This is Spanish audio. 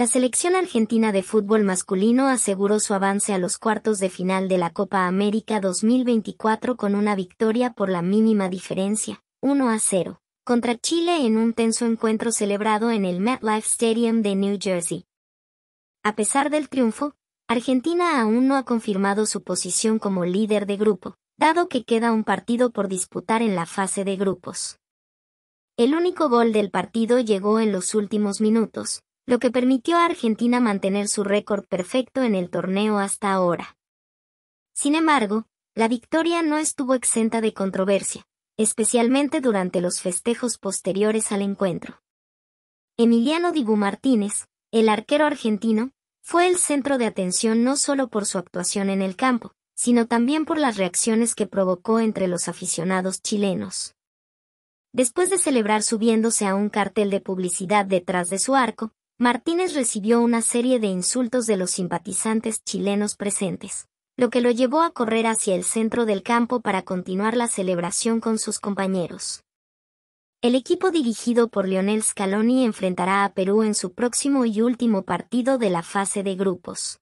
La selección argentina de fútbol masculino aseguró su avance a los cuartos de final de la Copa América 2024 con una victoria por la mínima diferencia, 1 a 0, contra Chile en un tenso encuentro celebrado en el MetLife Stadium de New Jersey. A pesar del triunfo, Argentina aún no ha confirmado su posición como líder de grupo, dado que queda un partido por disputar en la fase de grupos. El único gol del partido llegó en los últimos minutos, lo que permitió a Argentina mantener su récord perfecto en el torneo hasta ahora. Sin embargo, la victoria no estuvo exenta de controversia, especialmente durante los festejos posteriores al encuentro. Emiliano Dibu Martínez, el arquero argentino, fue el centro de atención no solo por su actuación en el campo, sino también por las reacciones que provocó entre los aficionados chilenos. Después de celebrar subiéndose a un cartel de publicidad detrás de su arco, Martínez recibió una serie de insultos de los simpatizantes chilenos presentes, lo que lo llevó a correr hacia el centro del campo para continuar la celebración con sus compañeros. El equipo dirigido por Lionel Scaloni enfrentará a Perú en su próximo y último partido de la fase de grupos.